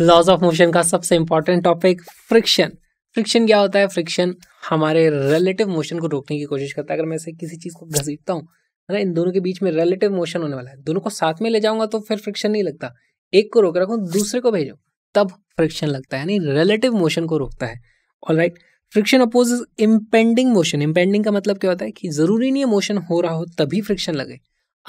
Laws of motion का सबसे important topic friction friction क्या होता है फ्रिक्शन हमारे रिलेटिव मोशन को रोकने की कोशिश करता है अगर मैं ऐसे किसी चीज़ को घसीटता हूँ है ना इन दोनों के बीच में रिलेटिव मोशन होने वाला है दोनों को साथ में ले जाऊंगा तो फिर फ्रिक्शन नहीं लगता एक को रोक रखूँ दूसरे को भेजो तब फ्रिक्शन लगता है यानी रिलेटिव मोशन को रोकता है all right friction oppose impending motion impending का मतलब क्या होता है कि ज़रूरी नहीं है मोशन हो रहा हो तभी फ्रिक्शन लगे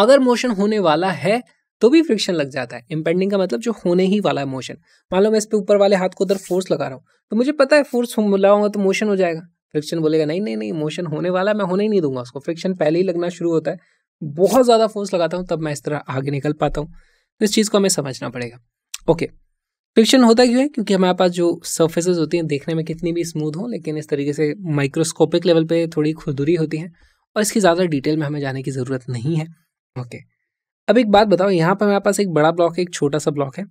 अगर मोशन होने वाला है तो भी फ्रिक्शन लग जाता है इम्पेंडिंग का मतलब जो होने ही वाला है मोशन मान लो मैं इस पर ऊपर वाले हाथ को उधर फोर्स लगा रहा हूँ तो मुझे पता है फोर्स लगाऊंगा तो मोशन हो जाएगा फ्रिक्शन बोलेगा नहीं नहीं नहीं मोशन होने वाला है मैं होने ही नहीं दूंगा उसको फ्रिक्शन पहले ही लगना शुरू होता है बहुत ज़्यादा फोर्स लगाता हूँ तब मैं इस तरह आगे निकल पाता हूँ तो इस चीज़ को हमें समझना पड़ेगा ओके फ्रिक्शन होता क्यों है क्योंकि हमारे पास जो सर्फेसेज होती हैं देखने में कितनी भी स्मूथ हो लेकिन इस तरीके से माइक्रोस्कोपिक लेवल पे थोड़ी खुदुरी होती है और इसकी ज़्यादा डिटेल में हमें जाने की ज़रूरत नहीं है ओके okay. अब एक बात बताओ यहाँ पर मेरे पास एक बड़ा ब्लॉक है एक छोटा सा ब्लॉक है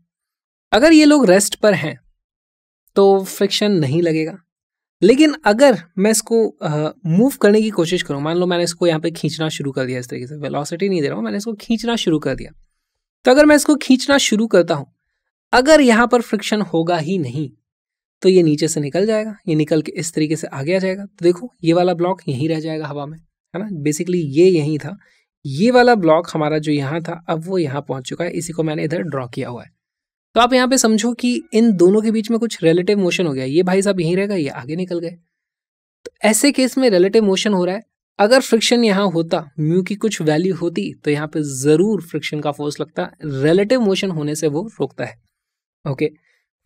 अगर ये लोग रेस्ट पर हैं तो फ्रिक्शन नहीं लगेगा लेकिन अगर मैं इसको मूव करने की कोशिश करूँ मान लो मैंने इसको यहाँ पे खींचना शुरू कर दिया इस तरीके से वेलोसिटी नहीं दे रहा हूँ मैंने इसको खींचना शुरू कर दिया तो अगर मैं इसको खींचना शुरू करता हूँ अगर यहाँ पर फ्रिक्शन होगा ही नहीं तो ये नीचे से निकल जाएगा ये निकल के इस तरीके से आगे आ जाएगा तो देखो ये वाला ब्लॉक यहीं रह जाएगा हवा में है ना बेसिकली ये यहीं था ये वाला ब्लॉक हमारा जो यहाँ था अब वो यहाँ पहुँच चुका है इसी को मैंने इधर ड्रॉ किया हुआ है तो आप यहाँ पे समझो कि इन दोनों के बीच में कुछ रिलेटिव मोशन हो गया ये भाई साहब यहीं रहेगा ये आगे निकल गए तो ऐसे केस में रिलेटिव मोशन हो रहा है अगर फ्रिक्शन यहाँ होता म्यू की कुछ वैल्यू होती तो यहाँ पे ज़रूर फ्रिक्शन का फोर्स लगता रिलेटिव मोशन होने से वो रोकता है ओके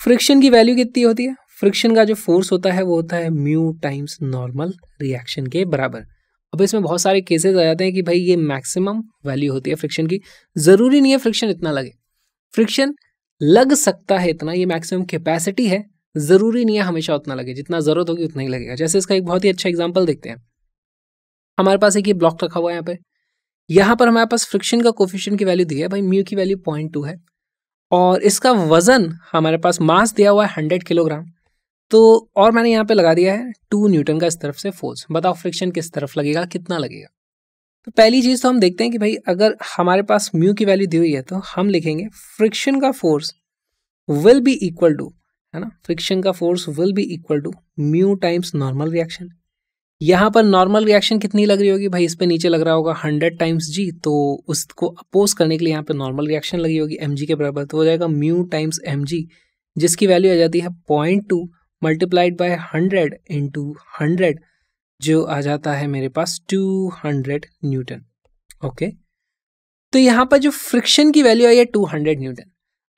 फ्रिक्शन की वैल्यू कितनी होती है फ्रिक्शन का जो फोर्स होता है वो होता है म्यू टाइम्स नॉर्मल रिएक्शन के बराबर अब इसमें बहुत सारे केसेस आ जाते हैं कि भाई ये मैक्सिमम वैल्यू होती है फ्रिक्शन की ज़रूरी नहीं है फ्रिक्शन इतना लगे फ्रिक्शन लग सकता है इतना ये मैक्सिमम कैपेसिटी है ज़रूरी नहीं है हमेशा उतना लगे जितना ज़रूरत होगी उतना ही लगेगा जैसे इसका एक बहुत ही अच्छा एग्जाम्पल देखते हैं हमारे पास एक ये ब्लॉक रखा हुआ है यहाँ पर यहाँ पर हमारे पास फ्रिक्शन का कोफिशियन की वैल्यू दी है भाई म्यू की वैल्यू पॉइंट टू है और इसका वज़न हमारे पास मास दिया हुआ है हंड्रेड किलोग्राम तो और मैंने यहाँ पे लगा दिया है टू न्यूटन का इस तरफ से फोर्स बताओ फ्रिक्शन किस तरफ लगेगा कितना लगेगा तो पहली चीज़ तो हम देखते हैं कि भाई अगर हमारे पास म्यू की वैल्यू दी हुई है तो हम लिखेंगे फ्रिक्शन का force will be equal to है ना फ्रिक्शन का force will be equal to mu times normal reaction यहाँ पर नॉर्मल रिएक्शन कितनी लग रही होगी भाई इस पर नीचे लग रहा होगा हंड्रेड टाइम्स जी तो उसको अपोज करने के लिए यहाँ पर नॉर्मल रिएक्शन लगी होगी एम के बराबर तो हो जाएगा म्यू टाइम्स एम जिसकी वैल्यू आ जाती है point two multiplied by hundred into hundred जो आ जाता है मेरे पास टू हंड्रेड न्यूटन ओके तो यहाँ पर जो फ्रिक्शन की वैल्यू आई है टू हंड्रेड न्यूटन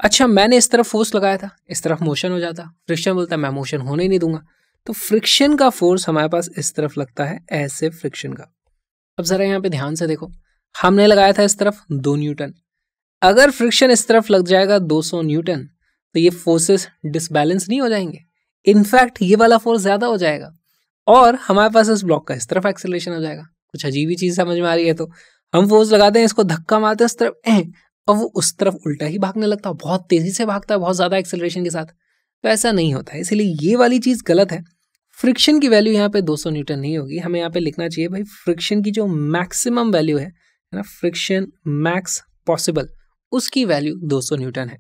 अच्छा मैंने इस तरफ फोर्स लगाया था इस तरफ मोशन हो जाता फ्रिक्शन बोलता मैं मोशन होने ही नहीं दूंगा तो फ्रिक्शन का फोर्स हमारे पास इस तरफ लगता है ऐसे फ्रिक्शन का अब ज़रा यहाँ पे ध्यान से देखो हमने लगाया था इस तरफ दो न्यूटन अगर फ्रिक्शन इस तरफ लग जाएगा 200 न्यूटन तो ये फोर्सेस डिसबैलेंस नहीं हो जाएंगे इनफैक्ट ये वाला फोर्स ज़्यादा हो जाएगा और हमारे पास इस ब्लॉक का इस तरफ एक्सेलेशन हो जाएगा कुछ अजीब ही चीज़ समझ में आ रही है तो हम फोर्स लगाते हैं इसको धक्का मारते हैं इस तरफ ए और वो उस तरफ उल्टा ही भागने लगता है बहुत तेज़ी से भागता है बहुत ज़्यादा एक्सेलरेशन के साथ तो ऐसा नहीं होता है इसीलिए ये वाली चीज़ गलत है फ्रिक्शन की वैल्यू यहाँ पे 200 न्यूटन नहीं होगी हमें यहाँ पे लिखना चाहिए भाई फ्रिक्शन की जो मैक्सिमम वैल्यू है ना फ्रिक्शन मैक्स पॉसिबल उसकी वैल्यू 200 न्यूटन है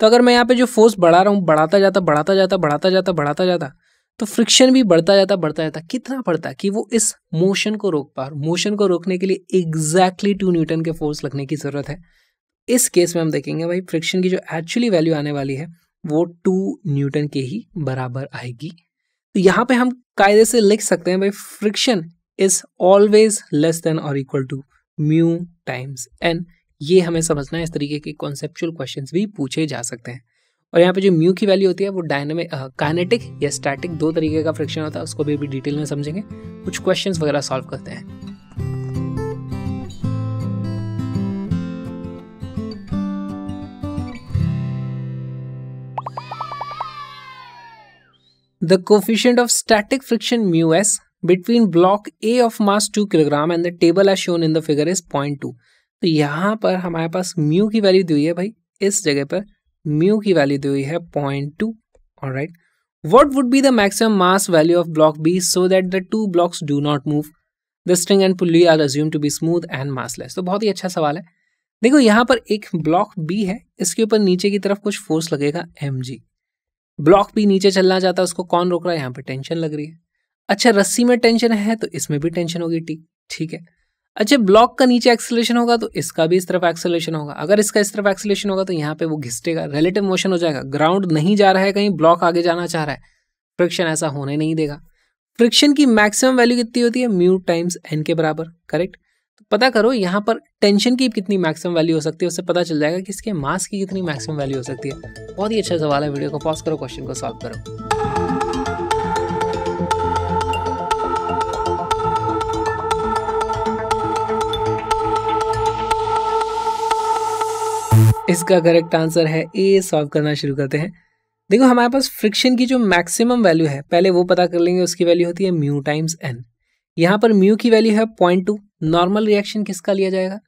तो अगर मैं यहाँ पे जो फोर्स बढ़ा रहा हूँ बढ़ाता जाता बढ़ाता जाता बढ़ाता जाता बढ़ाता जाता तो फ्रिक्शन भी बढ़ता जाता बढ़ता जाता कितना बढ़ता कि वो इस मोशन को रोक पा मोशन को रोकने के लिए एग्जैक्टली टू न्यूटन के फोर्स लगने की ज़रूरत है इस केस में हम देखेंगे भाई फ्रिक्शन की जो एक्चुअली वैल्यू आने वाली है वो टू न्यूटन के ही बराबर आएगी तो यहाँ पे हम कायदे से लिख सकते हैं भाई friction is always less than और equal to mu times N ये हमें समझना है इस तरीके के कॉन्सेप्चुअल क्वेश्चन भी पूछे जा सकते हैं और यहाँ पे जो म्यू की वैल्यू होती है वो डायनेमिक काइनेटिक या स्टैटिक दो तरीके का फ्रिक्शन होता है उसको भी अभी डिटेल में समझेंगे कुछ क्वेश्चन वगैरह सॉल्व करते हैं The coefficient of static friction mu s between block A of mass 2 kg and the table as shown in the figure is 0.2. तो यहाँ पर हमारे पास म्यू की वैल्यू दी हुई है भाई इस जगह पर म्यू की वैल्यू दी हुई है पॉइंट टू और right what would be the maximum mass value of block B so that the two blocks do not move the string and pulley are रज्यूम to be smooth and massless तो बहुत ही अच्छा सवाल है देखो यहाँ पर एक ब्लॉक बी है इसके ऊपर नीचे की तरफ कुछ फोर्स लगेगा एम जी ब्लॉक बी नीचे चलना चाहता है उसको कौन रोक रहा है यहाँ पर टेंशन लग रही है अच्छा रस्सी में टेंशन है तो इसमें भी टेंशन होगी टी ठीक है अच्छा ब्लॉक का नीचे एक्सेलेशन होगा तो इसका भी इस तरफ एक्सेलेशन होगा अगर इसका इस तरफ एक्सेलेशन होगा तो यहाँ पे वो घिसटेगा रिलेटिव मोशन हो जाएगा ग्राउंड नहीं जा रहा है कहीं ब्लॉक आगे जाना चाह रहा है फ्रिक्शन ऐसा होने नहीं देगा फ्रिक्शन की मैक्सिमम वैल्यू कितनी होती है म्यू टाइम्स एन के बराबर करेक्ट तो पता करो यहाँ पर टेंशन की कितनी मैक्सिमम वैल्यू हो सकती है उससे पता चल जाएगा कि इसके मास की कितनी मैक्सिमम वैल्यू हो सकती है बहुत ही अच्छा सवाल है वीडियो को पॉज करो क्वेश्चन को सॉल्व करो इसका करेक्ट आंसर है ए सॉल्व करना शुरू करते हैं देखो हमारे पास फ्रिक्शन की जो मैक्सिमम वैल्यू है पहले वो पता कर लेंगे उसकी वैल्यू होती है म्यू टाइम्स एन यहाँ पर म्यू की वैल्यू है पॉइंट टू नॉर्मल रिएक्शन किसका लिया जाएगा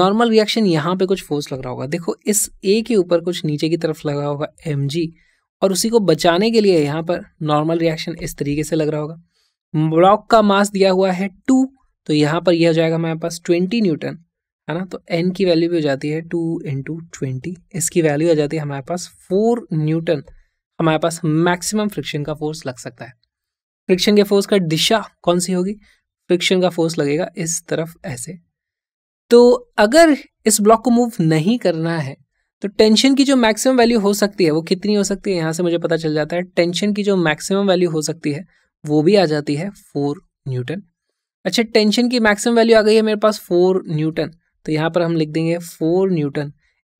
नॉर्मल रिएक्शन यहाँ पे कुछ फोर्स लग रहा होगा देखो इस ए के ऊपर कुछ नीचे की तरफ लगा होगा एम जी और उसी को बचाने के लिए यहाँ पर नॉर्मल रिएक्शन इस तरीके से लग रहा होगा ब्लॉक का मास दिया हुआ है टू तो यहाँ पर यह हो जाएगा हमारे पास ट्वेंटी न्यूटन है ना तो एन की वैल्यू भी हो जाती है टू इंटू ट्वेंटी इसकी वैल्यू आ जाती है हमारे पास फोर न्यूटन हमारे पास मैक्सिमम फ्रिक्शन का फोर्स लग सकता है फ्रिक्शन के फोर्स का दिशा कौन सी होगी फ्रिक्शन का फोर्स लगेगा इस तरफ ऐसे तो अगर इस ब्लॉक को मूव नहीं करना है तो टेंशन की जो मैक्सिमम वैल्यू हो सकती है वो कितनी हो सकती है यहाँ से मुझे पता चल जाता है टेंशन की जो मैक्सिमम वैल्यू हो सकती है वो भी आ जाती है फोर न्यूटन अच्छा टेंशन की मैक्सिमम वैल्यू आ गई है मेरे पास फोर न्यूटन तो यहाँ पर हम लिख देंगे four newton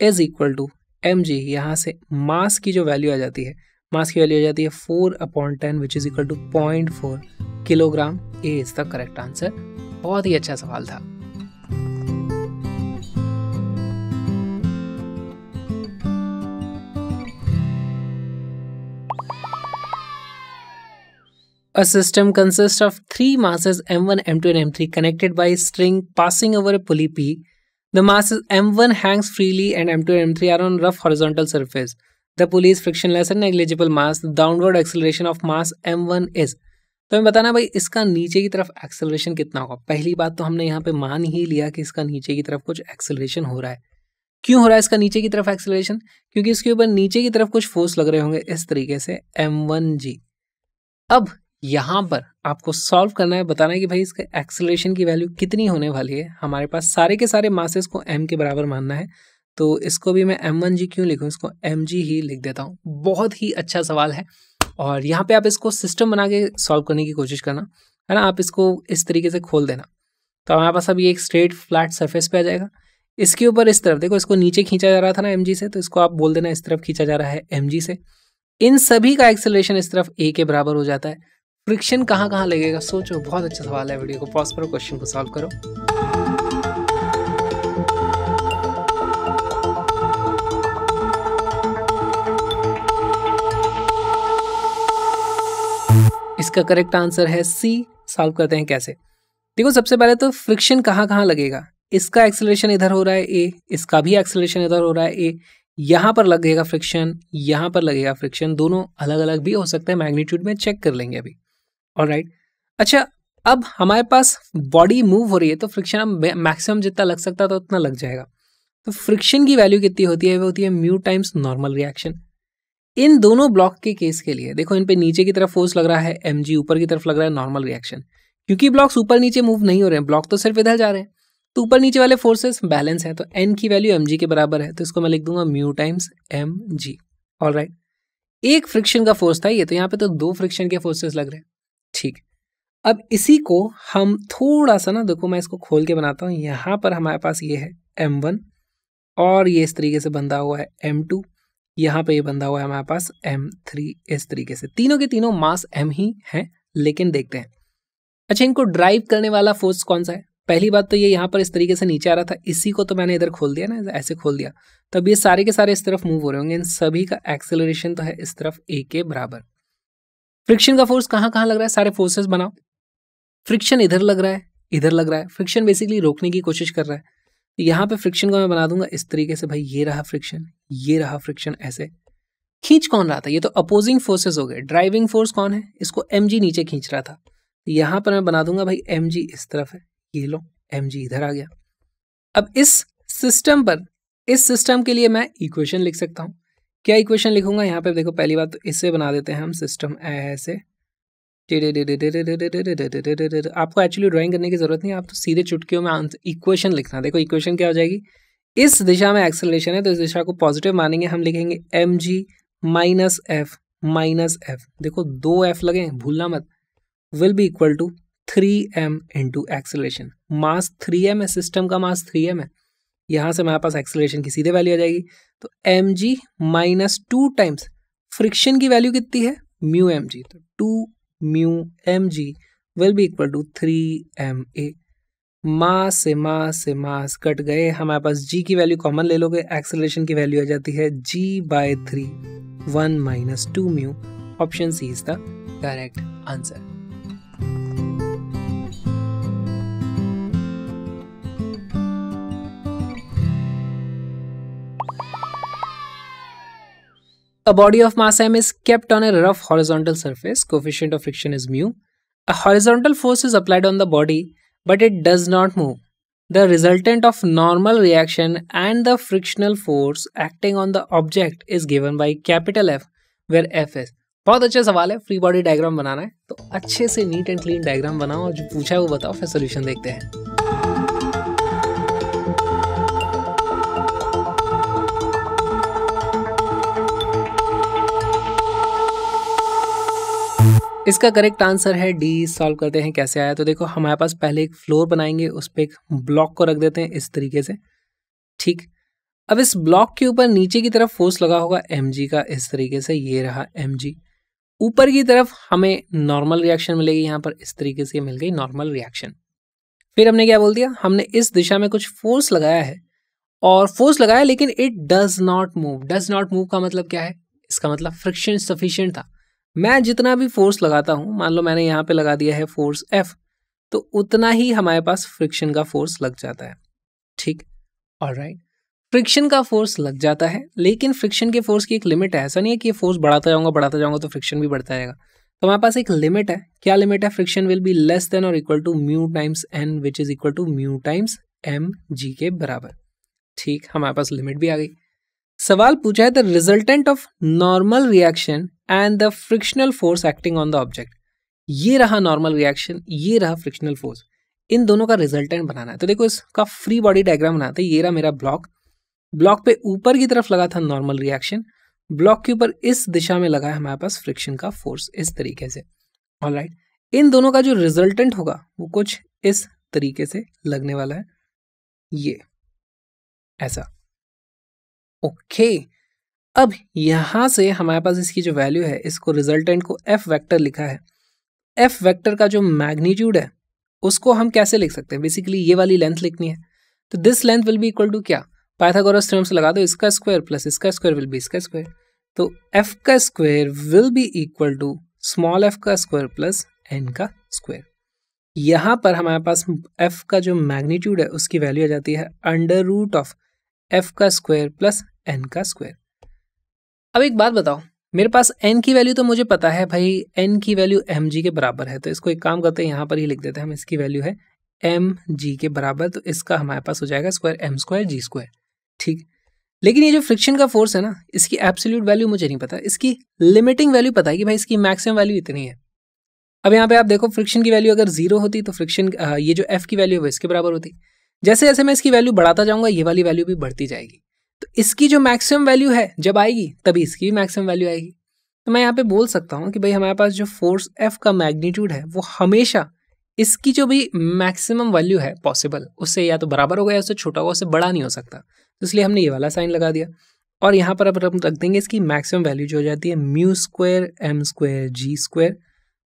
is equal to m g यहाँ से मास की जो वैल्यू आ जाती है मास की वैल्यू आ जाती है four upon ten which is equal to point four kilogram A is the correct answer बहुत ही अच्छा सवाल था A system consists of three masses m1, m2, and m3 connected by a string passing over a pulley P The masses M1 hangs freely and M2 and M3 are on rough horizontal surface. The pulley is frictionless and negligible mass. The downward acceleration of mass M1 is. तो हमें बताना भाई इसका नीचे की तरफ acceleration कितना होगा पहली बात तो हमने यहाँ पे मान ही लिया कि इसका नीचे की तरफ कुछ एक्सेलरेशन हो रहा है क्यों हो रहा है इसका नीचे की तरफ एक्सेलरेशन क्योंकि इसके ऊपर नीचे की तरफ कुछ फोर्स लग रहे होंगे इस तरीके से एम वन जी अब यहाँ पर आपको सॉल्व करना है बताना है कि भाई इसके एक्सेलेशन की वैल्यू कितनी होने वाली है हमारे पास सारे के सारे मासेस को एम के बराबर मानना है तो इसको भी मैं एम वन जी क्यों लिखूँ इसको एम जी ही लिख देता हूँ बहुत ही अच्छा सवाल है और यहाँ पे आप इसको सिस्टम बना के सॉल्व करने की कोशिश करना है ना आप इसको इस तरीके से खोल देना तो हमारे पास अब ये एक स्ट्रेट फ्लैट सर्फेस पे आ जाएगा इसके ऊपर इस तरफ देखो इसको नीचे खींचा जा रहा था ना एम से तो इसको आप बोल देना इस तरफ खींचा जा रहा है एम से इन सभी का एक्सेलेशन इस तरफ ए के बराबर हो जाता है फ्रिक्शन कहाँ कहाँ लगेगा सोचो बहुत अच्छा सवाल है वीडियो को पॉज करो क्वेश्चन को सॉल्व करो इसका करेक्ट आंसर है सी सॉल्व करते हैं कैसे देखो सबसे पहले तो फ्रिक्शन कहाँ कहाँ लगेगा इसका एक्सेलरेशन इधर हो रहा है ए इसका भी एक्सेलरेशन इधर हो रहा है ए यहाँ पर लगेगा फ्रिक्शन यहाँ पर लगेगा फ्रिक्शन दोनों अलग अलग भी हो सकता है मैग्नीट्यूड में चेक कर लेंगे अभी और राइट अच्छा अब हमारे पास बॉडी मूव हो रही है तो फ्रिक्शन हम मैक्सिमम जितना लग सकता था तो उतना लग जाएगा तो फ्रिक्शन की वैल्यू कितनी होती है वह होती है म्यू टाइम्स नॉर्मल रिएक्शन इन दोनों ब्लॉक के केस के लिए देखो इन पे नीचे की तरफ फोर्स लग रहा है एम ऊपर की तरफ लग रहा है नॉर्मल रिएक्शन क्योंकि ब्लॉक्स ऊपर नीचे मूव नहीं हो रहे हैं ब्लॉक तो सिर्फ इधर जा रहे हैं तो ऊपर नीचे वाले फोर्सेस बैलेंस है तो एन की वैल्यू एम के बराबर है तो इसको मैं लिख दूंगा mu times m g right एक फ्रिक्शन का फोर्स था ये तो यहाँ पे तो दो फ्रिक्शन के फोर्सेस लग रहे हैं ठीक अब इसी को हम थोड़ा सा ना देखो मैं इसको खोल के बनाता हूँ यहाँ पर हमारे पास ये है एम वन और ये इस तरीके से बंधा हुआ है एम टू यहाँ पर ये बंधा हुआ है हमारे पास एम थ्री इस तरीके से तीनों के तीनों मास एम ही हैं लेकिन देखते हैं अच्छा इनको ड्राइव करने वाला फोर्स कौन सा है पहली बात तो ये यहाँ पर इस तरीके से नीचे आ रहा था इसी को तो मैंने इधर खोल दिया ना ऐसे खोल दिया तब ये सारे के सारे इस तरफ मूव हो रहे होंगे इन सभी का एक्सेलरेशन तो है इस तरफ ए के बराबर फ्रिक्शन का फोर्स कहाँ कहाँ लग रहा है सारे फोर्सेस बनाओ फ्रिक्शन इधर लग रहा है इधर लग रहा है फ्रिक्शन बेसिकली रोकने की कोशिश कर रहा है यहाँ पे फ्रिक्शन को मैं बना दूंगा इस तरीके से भाई ये रहा फ्रिक्शन ये रहा फ्रिक्शन ऐसे खींच कौन रहा था ये तो अपोजिंग फोर्सेस हो गए ड्राइविंग फोर्स कौन है इसको एम नीचे खींच रहा था यहाँ पर मैं बना दूंगा भाई एम इस तरफ है ये लो एम इधर आ गया अब इस सिस्टम पर इस सिस्टम के लिए मैं इक्वेशन लिख सकता हूँ क्या इक्वेशन लिखूंगा यहाँ पे देखो पहली बात तो इससे बना देते हैं हम सिस्टम ऐसे आपको एक्चुअली ड्राइंग करने की ज़रूरत नहीं आप तो सीधे चुटकियों में इक्वेशन लिखना देखो इक्वेशन क्या हो जाएगी इस दिशा में एक्सेलरेशन है तो इस दिशा को पॉजिटिव मानेंगे हम लिखेंगे m g minus F minus F देखो दो एफ लगे भूलना मत will be equal to three m into acceleration mass three m है सिस्टम का मास थ्री एम है यहाँ से हमारे पास एक्सेलरेशन की सीधे वैल्यू आ जाएगी तो m g minus two times friction की वैल्यू कितनी है म्यू एम जी तो two mu m g will be equal to three m a mass से मास से मास कट गए हमारे पास जी की वैल्यू कॉमन ले लोगे एक्सेलरेशन की वैल्यू आ जाती है g by three one minus two mu option C is the correct answer A body of mass m is kept on a rough horizontal surface, coefficient of friction is mu. A horizontal force is applied on the body, but it does not move. The resultant of normal reaction and the frictional force acting on the object is given by capital F, where F is. बहुत अच्छा सवाल है free body diagram बनाना है तो अच्छे से neat and clean diagram बनाओ और जो पूछा है वो बताओ फिर सोल्यूशन देखते हैं इसका करेक्ट आंसर है डी सॉल्व करते हैं कैसे आया तो देखो हमारे पास पहले एक फ्लोर बनाएंगे उस पर एक ब्लॉक को रख देते हैं इस तरीके से ठीक अब इस ब्लॉक के ऊपर नीचे की तरफ फोर्स लगा होगा एम का इस तरीके से ये रहा एम ऊपर की तरफ हमें नॉर्मल रिएक्शन मिलेगी यहाँ पर इस तरीके से मिल गई नॉर्मल रिएक्शन फिर हमने क्या बोल दिया हमने इस दिशा में कुछ फोर्स लगाया है और फोर्स लगाया लेकिन it does not move does not move का मतलब क्या है इसका मतलब फ्रिक्शन सफिशियंट था मैं जितना भी फोर्स लगाता हूँ मान लो मैंने यहाँ पे लगा दिया है फोर्स एफ तो उतना ही हमारे पास फ्रिक्शन का फोर्स लग जाता है ठीक और राइट फ्रिक्शन का फोर्स लग जाता है लेकिन फ्रिक्शन के फोर्स की एक लिमिट है ऐसा नहीं है कि फोर्स बढ़ाता जाऊंगा बढ़ाता जाऊंगा तो फ्रिक्शन भी बढ़ता जाएगा तो हमारे पास एक लिमिट है क्या लिमिट है friction will be less than और equal to mu times N which is equal to mu times m g के बराबर ठीक हमारे पास लिमिट भी आ गई सवाल पूछा है the resultant of normal reaction and the frictional force acting on the object ये रहा नॉर्मल रिएक्शन ये रहा फ्रिक्शनल फोर्स इन दोनों का रिजल्टेंट बनाना है तो देखो इसका फ्री बॉडी डायग्राम बनाते ये रहा मेरा ब्लॉक ब्लॉक पे ऊपर की तरफ लगा था नॉर्मल रिएक्शन ब्लॉक के ऊपर इस दिशा में लगा है हमारे पास फ्रिक्शन का फोर्स इस तरीके से ऑल राइट इन दोनों का जो रिजल्टेंट होगा वो कुछ इस तरीके से लगने वाला है ये ऐसा ओके okay. अब यहाँ से हमारे पास इसकी जो वैल्यू है इसको रिजल्टेंट को एफ वेक्टर लिखा है एफ वेक्टर का जो मैग्नीट्यूड है उसको हम कैसे लिख सकते हैं बेसिकली ये वाली लेंथ लिखनी है तो this length will be equal to क्या पाइथागोरस थ्योरम से लगा दो इसका स्क्वायर प्लस इसका स्क्वायर विल बी इसका स्क्वायर तो एफ का square will be equal to small F का स्क्वायर प्लस एन का स्क्वायर यहाँ पर हमारे पास एफ का जो मैग्नीट्यूड है उसकी वैल्यू आ जाती है अंडर रूट ऑफ एफ का स्क्वायर प्लस एन का स्क्वायर अब एक बात बताओ मेरे पास एन की वैल्यू तो मुझे पता है भाई एन की वैल्यू एम जी के बराबर है तो इसको एक काम करते हैं यहाँ पर ही लिख देते हैं हम इसकी वैल्यू है एम जी के बराबर तो इसका हमारे पास हो जाएगा square M square G square ठीक लेकिन ये जो फ्रिक्शन का फोर्स है ना इसकी एब्सोल्यूट वैल्यू मुझे नहीं पता इसकी लिमिटिंग वैल्यू पता है कि भाई इसकी मैक्सिमम वैल्यू इतनी है अब यहाँ पे आप देखो फ्रिक्शन की वैल्यू अगर जीरो होती तो फ्रिक्शन ये जो एफ की वैल्यू है इसके बराबर होती जैसे जैसे मैं इसकी वैल्यू बढ़ाता जाऊँगा ये वाली वैल्यू भी बढ़ती जाएगी तो इसकी जो मैक्सिमम वैल्यू है जब आएगी तभी इसकी भी मैक्सिमम वैल्यू आएगी तो मैं यहाँ पे बोल सकता हूँ कि भाई हमारे पास जो फोर्स एफ का मैग्नीट्यूड है वो हमेशा इसकी जो भी मैक्सिमम वैल्यू है पॉसिबल उससे या तो बराबर होगा या उससे छोटा होगा उससे बड़ा नहीं हो सकता तो इसलिए हमने ये वाला साइन लगा दिया और यहाँ पर अब हम रख देंगे इसकी मैक्सिमम वैल्यू जो हो जाती है mu square M square G square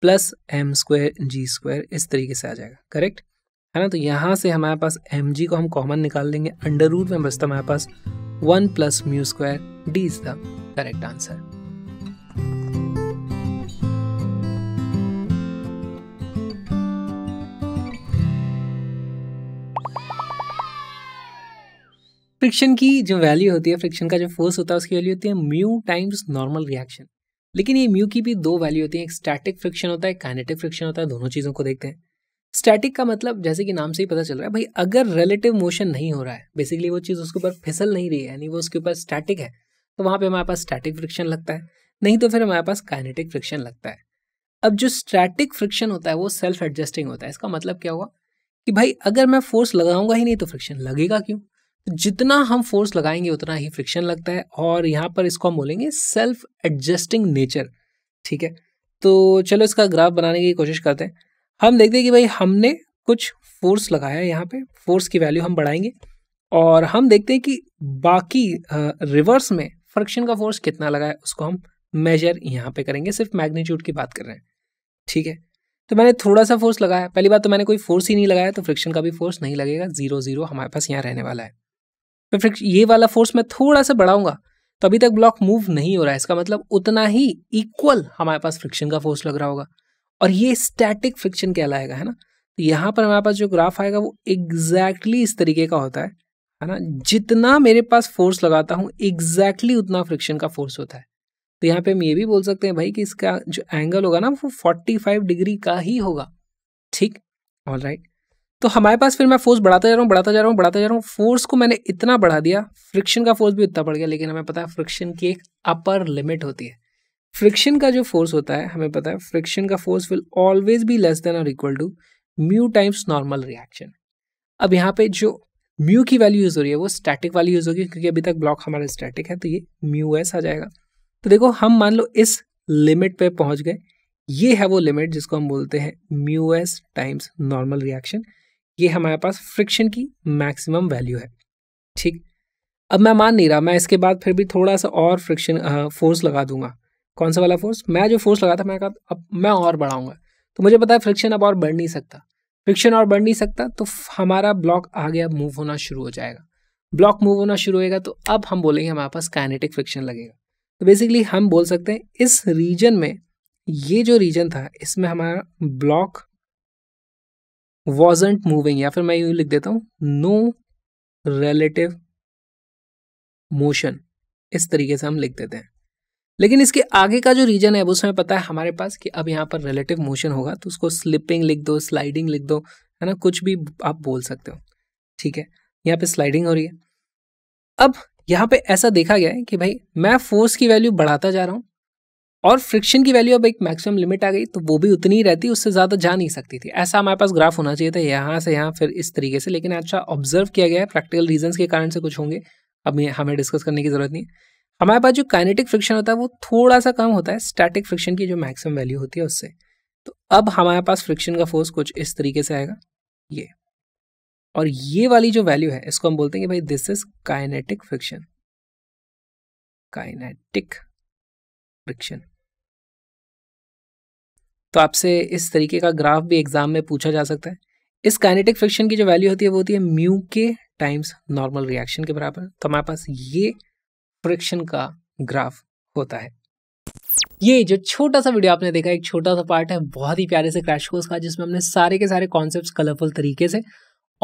plus M square G square इस तरीके से आ जाएगा करेक्ट है ना तो यहाँ से हमारे पास एम जी को हम कॉमन निकाल लेंगे अंडर रूट में बचता हमारे पास one plus mu square D is the correct answer friction की जो वैल्यू होती है फ्रिक्शन का जो फोर्स होता है उसकी वैल्यू होती है म्यू टाइम्स नॉर्मल रिएक्शन लेकिन ये म्यू की भी दो वैल्यू होती है एक स्टैटिक फ्रिक्शन होता है काइनेटिक फ्रिक्शन होता है दोनों चीज़ों को देखते हैं स्टैटिक का मतलब जैसे कि नाम से ही पता चल रहा है भाई अगर रिलेटिव मोशन नहीं हो रहा है बेसिकली वो चीज़ उसके ऊपर फिसल नहीं रही है यानी वो उसके ऊपर स्टैटिक है तो वहाँ पे हमारे पास स्टैटिक फ्रिक्शन लगता है नहीं तो फिर हमारे पास काइनेटिक फ्रिक्शन लगता है अब जो स्टैटिक फ्रिक्शन होता है वो सेल्फ एडजस्टिंग होता है इसका मतलब क्या हुआ कि भाई अगर मैं फोर्स लगाऊंगा ही नहीं तो फ्रिक्शन लगेगा क्यों तो जितना हम फोर्स लगाएंगे उतना ही फ्रिक्शन लगता है और यहाँ पर इसको हम बोलेंगे सेल्फ एडजस्टिंग नेचर ठीक है तो चलो इसका ग्राफ बनाने की कोशिश करते हैं हम देखते हैं कि भाई हमने कुछ फोर्स लगाया है यहाँ पे फोर्स की वैल्यू हम बढ़ाएंगे और हम देखते हैं कि बाकी रिवर्स में फ्रिक्शन का फोर्स कितना लगा है उसको हम मेजर यहाँ पे करेंगे सिर्फ मैग्नीट्यूड की बात कर रहे हैं ठीक है तो मैंने थोड़ा सा फोर्स लगाया पहली बात तो मैंने कोई फोर्स ही नहीं लगाया तो फ्रिक्शन का भी फोर्स नहीं लगेगा जीरो जीरो हमारे पास यहाँ रहने वाला है तो फ्रिक्शन ये वाला फोर्स मैं थोड़ा सा बढ़ाऊंगा तो अभी तक ब्लॉक मूव नहीं हो रहा है इसका मतलब उतना ही इक्वल हमारे पास फ्रिक्शन का फोर्स लग रहा होगा और ये स्टैटिक फ्रिक्शन कहलाएगा है ना तो यहाँ पर हमारे पास जो ग्राफ आएगा वो एग्जैक्टली इस तरीके का होता है है ना जितना मेरे पास फोर्स लगाता हूँ एग्जैक्टली उतना फ्रिक्शन का फोर्स होता है तो यहाँ पे हम ये भी बोल सकते हैं भाई कि इसका जो एंगल होगा ना वो 45 डिग्री का ही होगा ठीक ऑल राइट तो हमारे पास फिर मैं फोर्स बढ़ाता जा रहा हूँ बढ़ाता जा रहा हूँ बढ़ाता जा रहा हूँ फोर्स को मैंने इतना बढ़ा दिया फ्रिक्शन का फोर्स भी उतना बढ़ गया लेकिन हमें पता है फ्रिक्शन की एक अपर लिमिट होती है फ्रिक्शन का जो फोर्स होता है हमें पता है फ्रिक्शन का force will always be less than और equal to mu times normal reaction अब यहाँ पे जो म्यू की वैल्यू यूज़ हो रही है वो स्टैटिक वाली यूज़ होगी क्योंकि अभी तक ब्लॉक हमारा स्टैटिक है तो ये म्यू एस आ जाएगा तो देखो हम मान लो इस लिमिट पे पहुंच गए ये है वो लिमिट जिसको हम बोलते हैं mu S times normal reaction ये हमारे पास फ्रिक्शन की मैक्सिमम वैल्यू है ठीक अब मैं मान नहीं रहा मैं इसके बाद फिर भी थोड़ा सा और फ्रिक्शन फोर्स लगा दूंगा कौन सा वाला फोर्स मैं जो फोर्स लगा था मैंने कहा अब मैं और बढ़ाऊंगा तो मुझे पता है फ्रिक्शन अब और बढ़ नहीं सकता फ्रिक्शन और बढ़ नहीं सकता तो हमारा ब्लॉक आगे अब मूव होना शुरू हो जाएगा ब्लॉक मूव होना शुरू होएगा तो अब हम बोलेंगे हमारे पास काइनेटिक फ्रिक्शन लगेगा तो बेसिकली हम बोल सकते हैं इस रीजन में ये जो रीजन था इसमें हमारा ब्लॉक वॉजेंट मूविंग या फिर मैं यू लिख देता हूँ नो रिलेटिव मोशन इस तरीके से हम लिख देते हैं लेकिन इसके आगे का जो रीजन है वो समय पता है हमारे पास कि अब यहाँ पर रिलेटिव मोशन होगा तो उसको स्लिपिंग लिख दो स्लाइडिंग लिख दो है ना कुछ भी आप बोल सकते हो ठीक है यहाँ पे स्लाइडिंग हो रही है अब यहाँ पे ऐसा देखा गया है कि भाई मैं फोर्स की वैल्यू बढ़ाता जा रहा हूँ और फ्रिक्शन की वैल्यू अब एक मैक्सिमम लिमिट आ गई तो वो भी उतनी ही रहती उससे ज़्यादा जा नहीं सकती थी ऐसा हमारे पास ग्राफ होना चाहिए था यहाँ से यहाँ फिर इस तरीके से लेकिन अच्छा ऑब्जर्व किया गया है प्रैक्टिकल रीजन के कारण से कुछ होंगे अब हमें डिस्कस करने की ज़रूरत नहीं है हमारे पास जो काइनेटिक फ्रिक्शन होता है वो थोड़ा सा कम होता है स्टैटिक फ्रिक्शन की जो मैक्सिमम वैल्यू होती है उससे तो अब हमारे पास फ्रिक्शन का फोर्स कुछ इस तरीके से आएगा ये और ये वाली जो वैल्यू है इसको हम बोलते हैं कि भाई this is kinetic friction kinetic friction तो आपसे इस तरीके का ग्राफ भी एग्जाम में पूछा जा सकता है इस काइनेटिक फ्रिक्शन की जो वैल्यू होती है वो होती है म्यू के टाइम्स नॉर्मल रिएक्शन के बराबर तो हमारे पास ये फ्रिक्शन का ग्राफ होता है ये जो छोटा सा वीडियो आपने देखा एक छोटा सा पार्ट है बहुत ही प्यारे से क्रैश कोर्स का जिसमें हमने सारे के सारे कॉन्सेप्ट कलरफुल तरीके से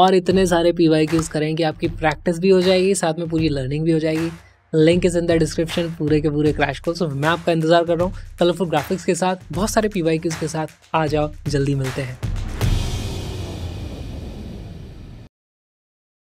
और इतने सारे पी वाई क्यूज करें कि आपकी प्रैक्टिस भी हो जाएगी साथ में पूरी लर्निंग भी हो जाएगी link is in the description पूरे के पूरे क्रैश कोर्स तो मैं आपका इंतजार कर रहा हूँ कलरफुल ग्राफिक्स के साथ बहुत सारे पी वाई क्यूज के साथ आ जाओ जल्दी मिलते हैं